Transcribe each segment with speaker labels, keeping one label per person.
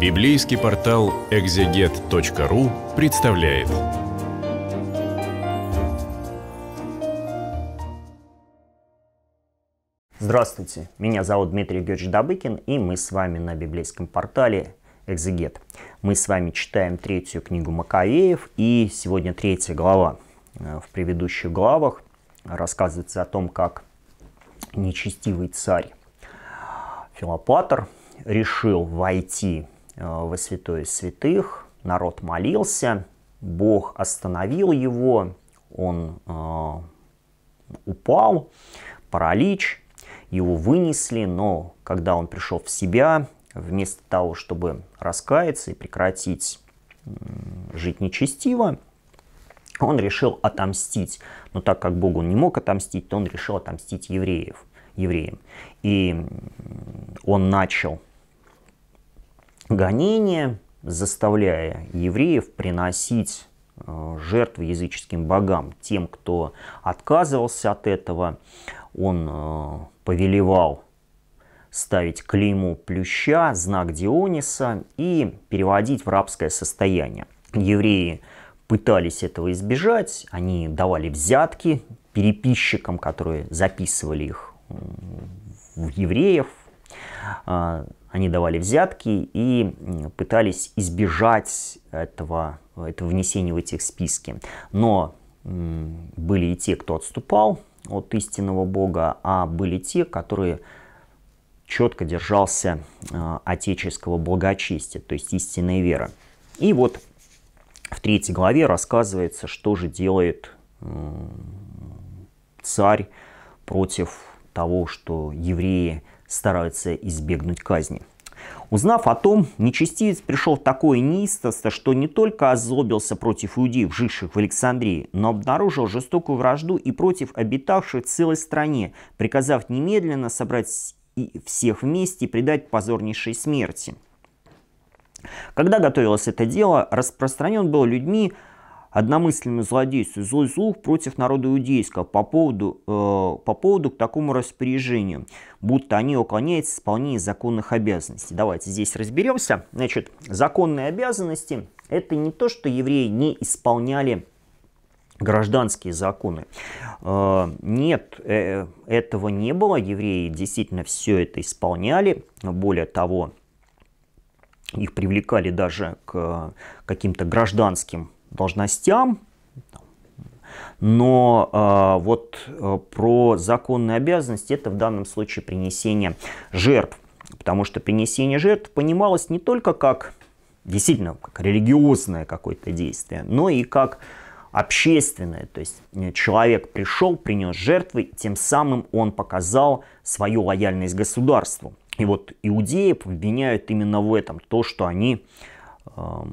Speaker 1: Библейский портал экзегет.ру представляет. Здравствуйте, меня зовут Дмитрий Георгиевич Добыкин, и мы с вами на библейском портале «Экзегет». Мы с вами читаем третью книгу Маковеев, и сегодня третья глава. Э, в предыдущих главах рассказывается о том, как нечестивый царь Филопатор решил войти Э, во святое святых, народ молился, Бог остановил его, он э, упал, паралич, его вынесли, но когда он пришел в себя, вместо того, чтобы раскаяться и прекратить жить нечестиво, он решил отомстить. Но так как Богу он не мог отомстить, то он решил отомстить евреев, евреям. И он начал гонения, заставляя евреев приносить э, жертвы языческим богам. Тем, кто отказывался от этого, он э, повелевал ставить клейму плюща, знак Диониса и переводить в рабское состояние. Евреи пытались этого избежать, они давали взятки переписчикам, которые записывали их в евреев, а, они давали взятки и пытались избежать этого, этого внесения в этих списки. Но были и те, кто отступал от истинного Бога, а были те, которые четко держался а, отеческого благочестия, то есть истинная вера. И вот в третьей главе рассказывается, что же делает царь против того, что евреи стараются избегнуть казни. Узнав о том, нечестивец пришел в такое неистовство, что не только озлобился против иудеев, живших в Александрии, но обнаружил жестокую вражду и против обитавших в целой стране, приказав немедленно собрать всех вместе и предать позорнейшей смерти. Когда готовилось это дело, распространен был людьми одномысленному злодейству, злой злух против народа иудейского по поводу, э, по поводу к такому распоряжению, будто они уклоняются исполнению законных обязанностей. Давайте здесь разберемся. Значит, законные обязанности – это не то, что евреи не исполняли гражданские законы. Э, нет, э, этого не было. Евреи действительно все это исполняли. Более того, их привлекали даже к э, каким-то гражданским должностям, но э, вот э, про законные обязанности это в данном случае принесение жертв. Потому что принесение жертв понималось не только как действительно как религиозное какое-то действие, но и как общественное. То есть э, человек пришел, принес жертвы, тем самым он показал свою лояльность государству. И вот иудеев обвиняют именно в этом, то, что они э,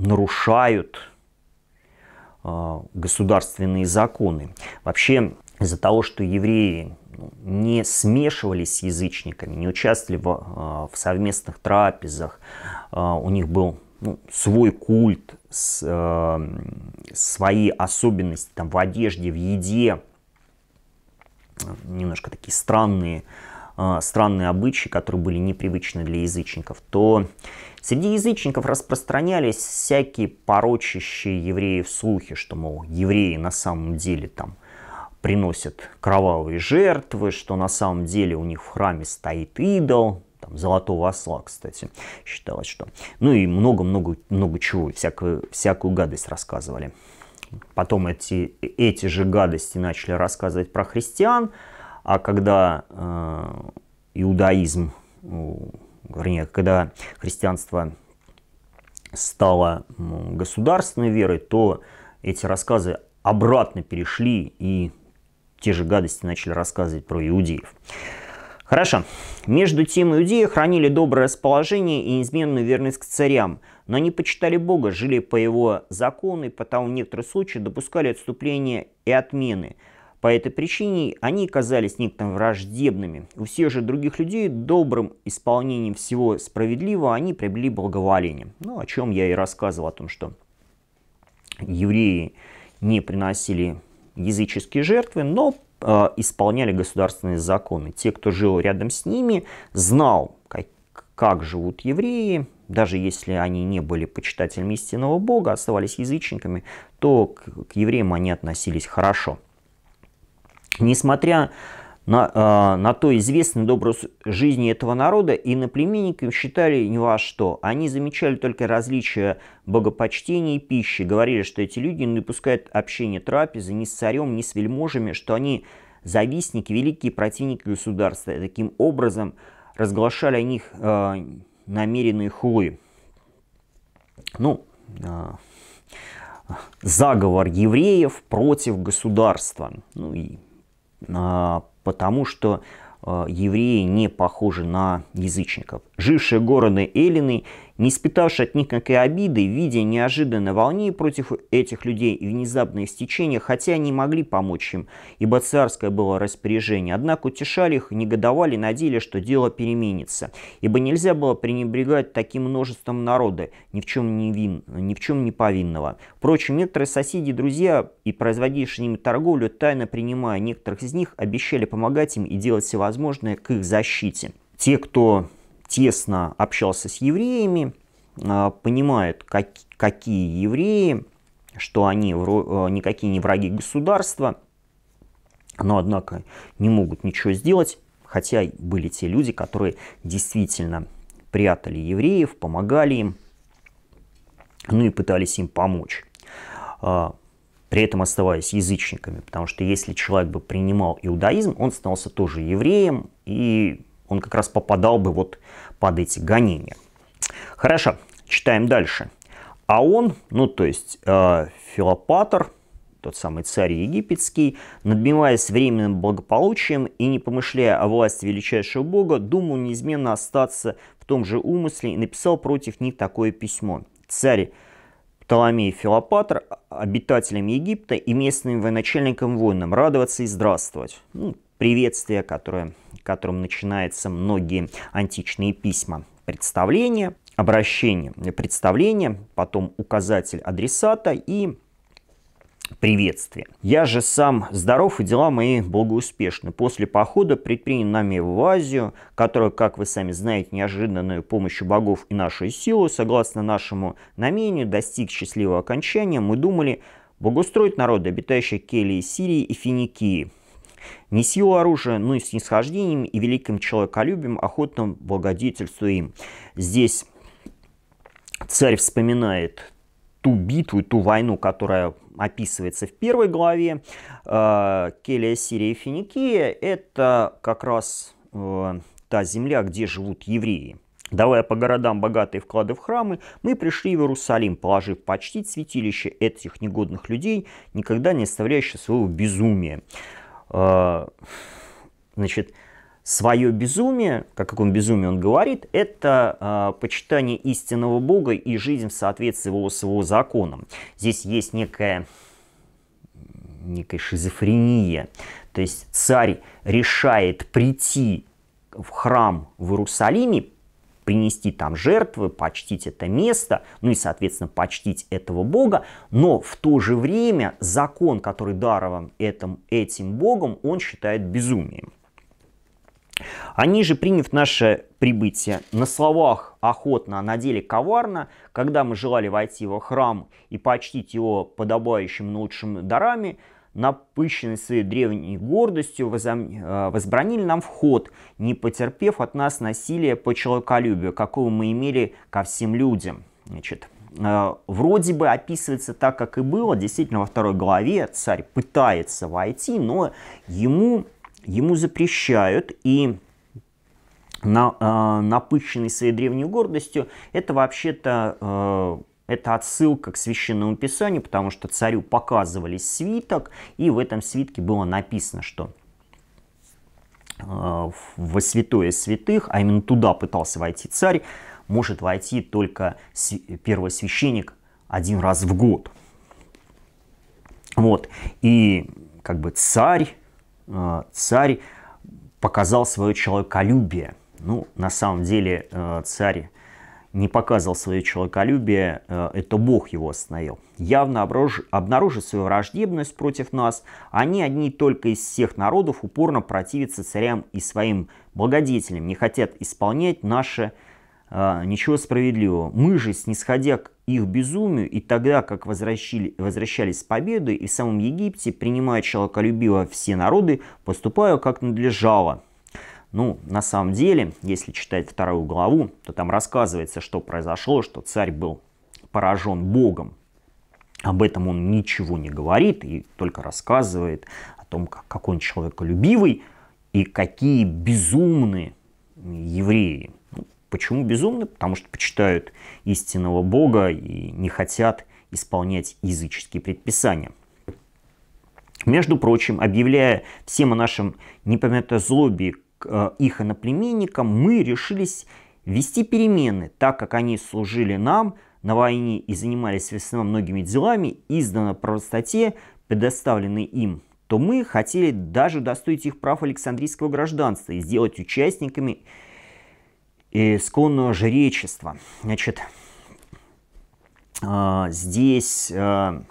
Speaker 1: нарушают а, государственные законы. Вообще из-за того, что евреи ну, не смешивались с язычниками, не участвовали в, а, в совместных трапезах, а, у них был ну, свой культ, с, свои особенности там, в одежде, в еде, немножко такие странные, странные обычаи, которые были непривычны для язычников, то Среди язычников распространялись всякие порочащие евреев слухи, что, мол, евреи на самом деле там приносят кровавые жертвы, что на самом деле у них в храме стоит идол, там, золотого осла, кстати, считалось, что. Ну и много-много-много чего, всякую, всякую гадость рассказывали. Потом эти, эти же гадости начали рассказывать про христиан, а когда э, иудаизм вернее, когда христианство стало государственной верой, то эти рассказы обратно перешли и те же гадости начали рассказывать про иудеев. Хорошо. Между тем иудеи хранили доброе расположение и неизменную верность к царям, но они почитали Бога, жили по его закону и потому в некоторых случаях допускали отступления и отмены – по этой причине они казались некоторым враждебными. У всех же других людей добрым исполнением всего справедливого они приобрели благоволение. Ну, о чем я и рассказывал, о том, что евреи не приносили языческие жертвы, но э, исполняли государственные законы. Те, кто жил рядом с ними, знал, как, как живут евреи, даже если они не были почитателями истинного Бога, оставались язычниками, то к, к евреям они относились хорошо – Несмотря на, э, на то известный образ жизни этого народа, и на племенников считали ни во что. Они замечали только различия богопочтения и пищи, говорили, что эти люди не допускают общения трапезы ни с царем, ни с вельможами, что они завистники, великие противники государства. И таким образом разглашали о них э, намеренные хулы. Ну, э, заговор евреев против государства. Ну и а, потому что а, евреи не похожи на язычников. Жившие города Элины не испытавший от них никакой обиды, видя неожиданной волнение против этих людей и внезапное истечение, хотя они могли помочь им, ибо царское было распоряжение, однако утешали их, негодовали, надеялись, что дело переменится, ибо нельзя было пренебрегать таким множеством народа, ни в чем не, вин, ни в чем не повинного. Впрочем, некоторые соседи, друзья и производившие ними торговлю, тайно принимая некоторых из них, обещали помогать им и делать все возможное к их защите. Те, кто тесно общался с евреями, а, понимает, как, какие евреи, что они а, никакие не враги государства, но, однако, не могут ничего сделать, хотя были те люди, которые действительно прятали евреев, помогали им, ну и пытались им помочь, а, при этом оставаясь язычниками, потому что если человек бы принимал иудаизм, он становился тоже евреем, и он как раз попадал бы вот под эти гонения. Хорошо, читаем дальше. А он, ну то есть э, Филопатор, тот самый царь египетский, надмеваясь временным благополучием и не помышляя о власти величайшего бога, думал неизменно остаться в том же умысле и написал против них такое письмо. Царь Птоломей Филопатр обитателям Египта и местным военачальникам воинам радоваться и здравствовать. Ну, приветствие, которое, которым начинаются многие античные письма. Представление, обращение, представление, потом указатель адресата и приветствие. «Я же сам здоров, и дела мои благоуспешны. После похода, предпринятым нами в Азию, которая, как вы сами знаете, неожиданную помощью богов и нашей силы, согласно нашему намению, достиг счастливого окончания, мы думали благоустроить народы, обитающие Келии, Сирии и Финикии, не силу оружия, но и снисхождением и великим человеколюбием охотно благодетельствуя им. Здесь царь вспоминает ту битву, ту войну, которая описывается в первой главе э, Келия, Сирия и Финикия, это как раз э, та земля, где живут евреи. Давая по городам богатые вклады в храмы, мы пришли в Иерусалим, положив почтить святилище этих негодных людей, никогда не оставляющих своего безумия. Э, значит, свое безумие, как о каком безумии он говорит, это э, почитание истинного Бога и жизнь в соответствии его, с его законом. Здесь есть некая, некая шизофрения. То есть царь решает прийти в храм в Иерусалиме принести там жертвы, почтить это место, ну и, соответственно, почтить этого бога. Но в то же время закон, который дарован этим, этим богом, он считает безумием. Они же, приняв наше прибытие, на словах охотно, а на деле коварно, когда мы желали войти во храм и почтить его подобающим лучшими дарами, напыщенной своей древней гордостью, возом... Э, возбранили нам вход, не потерпев от нас насилия по человеколюбию, какого мы имели ко всем людям. Значит, э, вроде бы описывается так, как и было. Действительно, во второй главе царь пытается войти, но ему, ему запрещают. И на, э, напыщенный своей древней гордостью, это вообще-то э, это отсылка к Священному Писанию, потому что царю показывали свиток, и в этом свитке было написано, что э, во святое святых, а именно туда пытался войти царь, может войти только первосвященник один раз в год. Вот. И как бы царь, э, царь показал свое человеколюбие. Ну, на самом деле, э, царь не показывал свое человеколюбие, э, это Бог его остановил. Явно обнаружив свою враждебность против нас, они одни только из всех народов упорно противятся царям и своим благодетелям, не хотят исполнять наше э, ничего справедливого. Мы же, снисходя к их безумию, и тогда, как возвращили, возвращались с победы, и в самом Египте, принимая человеколюбиво все народы, поступая как надлежало – ну, на самом деле, если читать вторую главу, то там рассказывается, что произошло, что царь был поражен Богом. Об этом он ничего не говорит и только рассказывает о том, как, он человеколюбивый и какие безумные евреи. Ну, почему безумны? Потому что почитают истинного Бога и не хотят исполнять языческие предписания. Между прочим, объявляя всем о нашем непомятозлобии Э, их иноплеменникам, мы решились вести перемены, так как они служили нам на войне и занимались в многими делами, издано по простоте, предоставленной им, то мы хотели даже достоить их прав Александрийского гражданства и сделать участниками э, исконного жречества. Значит, а, здесь э,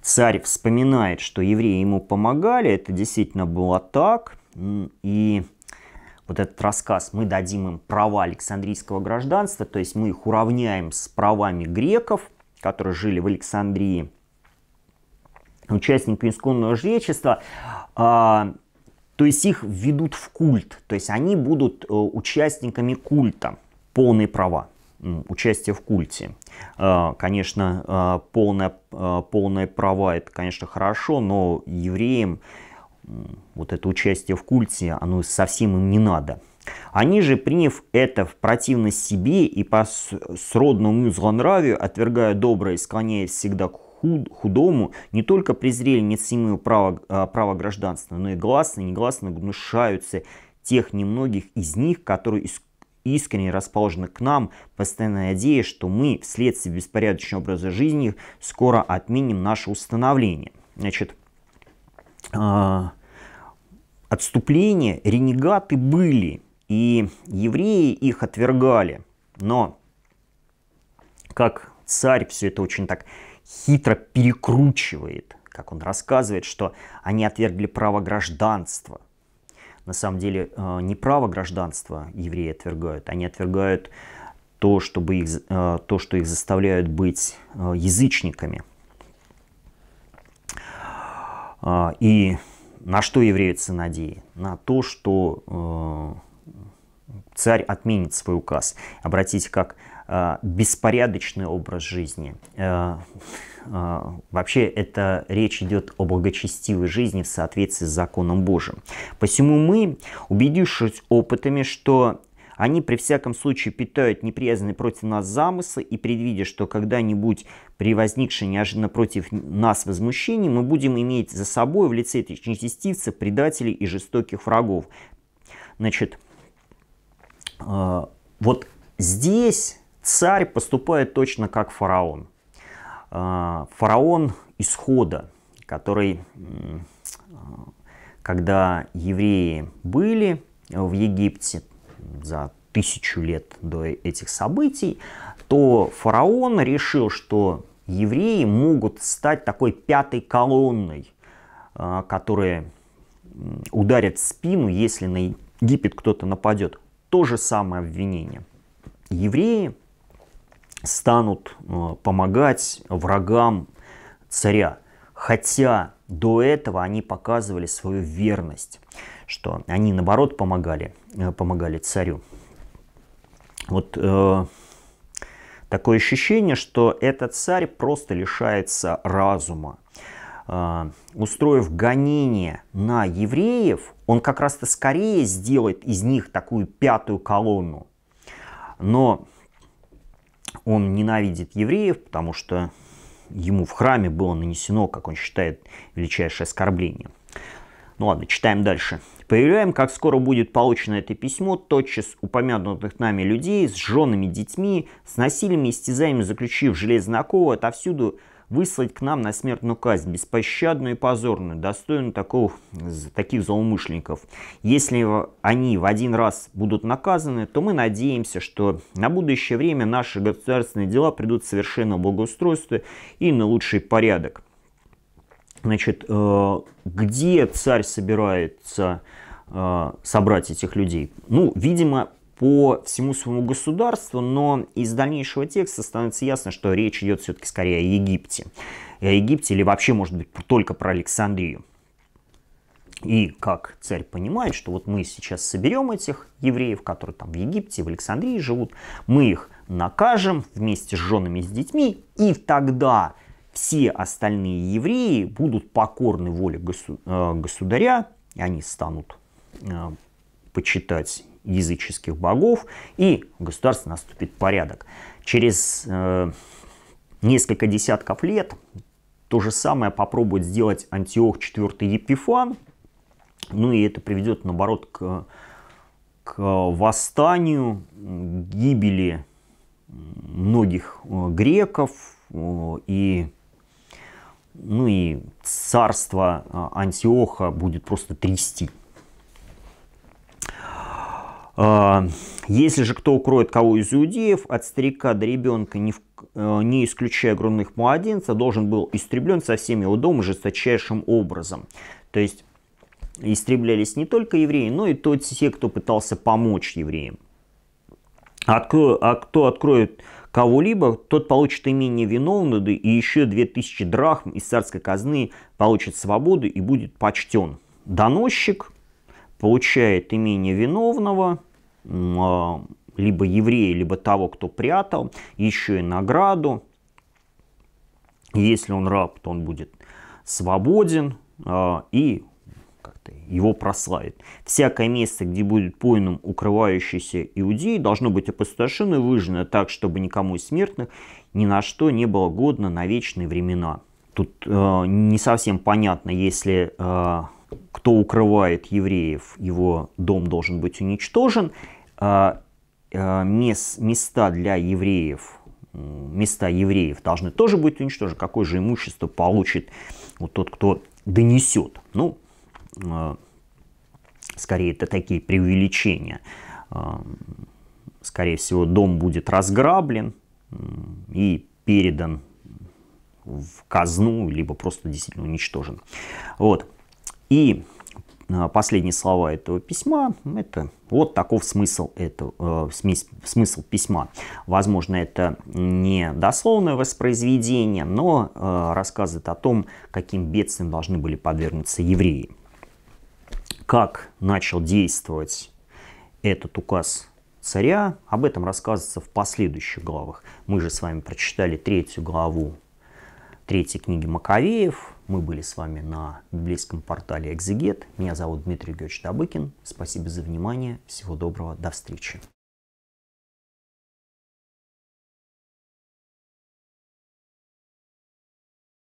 Speaker 1: царь вспоминает, что евреи ему помогали, это действительно было так – и вот этот рассказ, мы дадим им права Александрийского гражданства, то есть мы их уравняем с правами греков, которые жили в Александрии, участников исконного жречества, а, то есть их введут в культ, то есть они будут э, участниками культа, полные права участие в культе. А, конечно, а, полное, полное права это, конечно, хорошо, но евреям вот это участие в культе, оно совсем им не надо. Они же, приняв это в противность себе и по сродному злонравию, отвергая доброе, склоняясь всегда к худому, не только презрели неценимое право, а, право гражданства, но и гласно и негласно гнушаются тех немногих из них, которые искренне расположены к нам, постоянно надеясь, что мы вследствие беспорядочного образа жизни скоро отменим наше установление. Значит, а, отступления ренегаты были, и евреи их отвергали. Но как царь все это очень так хитро перекручивает, как он рассказывает, что они отвергли право гражданства. На самом деле э, не право гражданства евреи отвергают, они отвергают то, чтобы их, э, то что их заставляют быть э, язычниками – а, и на что евреи ценадеи? На то, что э, царь отменит свой указ. Обратите, как э, беспорядочный образ жизни. Э, вообще, это речь идет о благочестивой жизни в соответствии с законом Божьим. Посему мы, убедившись опытами, что они при всяком случае питают неприязанные против нас замыслы и предвидя, что когда-нибудь при возникшей неожиданно против нас возмущении мы будем иметь за собой в лице этих нечестивцев, предателей и жестоких врагов. Значит, э, вот здесь царь поступает точно как фараон. Э, фараон исхода, который, э, когда евреи были в Египте, за тысячу лет до этих событий, то фараон решил, что евреи могут стать такой пятой колонной, а, которая ударит в спину, если на Египет кто-то нападет. То же самое обвинение. Евреи станут а, помогать врагам царя, хотя до этого они показывали свою верность что они, наоборот, помогали, э, помогали царю. Вот э, такое ощущение, что этот царь просто лишается разума. Э, устроив гонение на евреев, он как раз-то скорее сделает из них такую пятую колонну. Но он ненавидит евреев, потому что ему в храме было нанесено, как он считает, величайшее оскорбление – ну ладно, читаем дальше. Проверяем, как скоро будет получено это письмо, тотчас упомянутых нами людей с женами, детьми, с насилием и истязанием, заключив железно оковы, отовсюду выслать к нам на смертную казнь, беспощадную и позорную, достойную такого, таких злоумышленников. Если они в один раз будут наказаны, то мы надеемся, что на будущее время наши государственные дела придут в совершенно благоустройство и на лучший порядок. Значит, э, где царь собирается э, собрать этих людей? Ну, видимо, по всему своему государству, но из дальнейшего текста становится ясно, что речь идет все-таки скорее о Египте. И о Египте или вообще, может быть, только про Александрию. И как царь понимает, что вот мы сейчас соберем этих евреев, которые там в Египте, в Александрии живут, мы их накажем вместе с женами, и с детьми, и тогда все остальные евреи будут покорны воле госу э, государя, они станут э, почитать языческих богов, и в наступит порядок. Через э, несколько десятков лет то же самое попробует сделать Антиох IV Епифан, ну и это приведет, наоборот, к, к восстанию, гибели многих греков и ну и царство а, Антиоха будет просто трясти. А, если же кто укроет кого из иудеев, от старика до ребенка, не, в, э, не исключая грудных младенца, должен был истреблен со всем его домом жесточайшим образом. То есть истреблялись не только евреи, но и тот, те, кто пытался помочь евреям. А кто, а кто откроет кого-либо, тот получит имение виновного, и еще 2000 драхм из царской казны получит свободу и будет почтен. Доносчик получает имение виновного, а, либо еврея, либо того, кто прятал, еще и награду. Если он раб, то он будет свободен, а, и место, его прославит. Всякое место, где будет поином укрывающийся иудеи, должно быть опустошено и выжжено так, чтобы никому из смертных ни на что не было годно на вечные времена. Тут э, не совсем понятно, если э, кто укрывает евреев, его дом должен быть уничтожен. Э, э, мес, места для евреев, места евреев должны тоже быть уничтожены. Какое же имущество получит вот тот, кто донесет? Ну, Э, скорее это такие преувеличения. Э, скорее всего, дом будет разграблен и передан в казну, либо просто действительно уничтожен. Вот. И э, последние слова этого письма, это вот таков смысл, этого, смысл, смысл письма. Возможно, это не дословное воспроизведение, но рассказывает о том, каким бедствием должны были подвергнуться евреи. Как начал действовать этот указ царя, об этом рассказывается в последующих главах. Мы же с вами прочитали третью главу третьей книги Маковеев. Мы были с вами на библейском портале «Экзегет». Меня зовут Дмитрий Георгиевич Табыкин. Спасибо за внимание. Всего доброго. До встречи.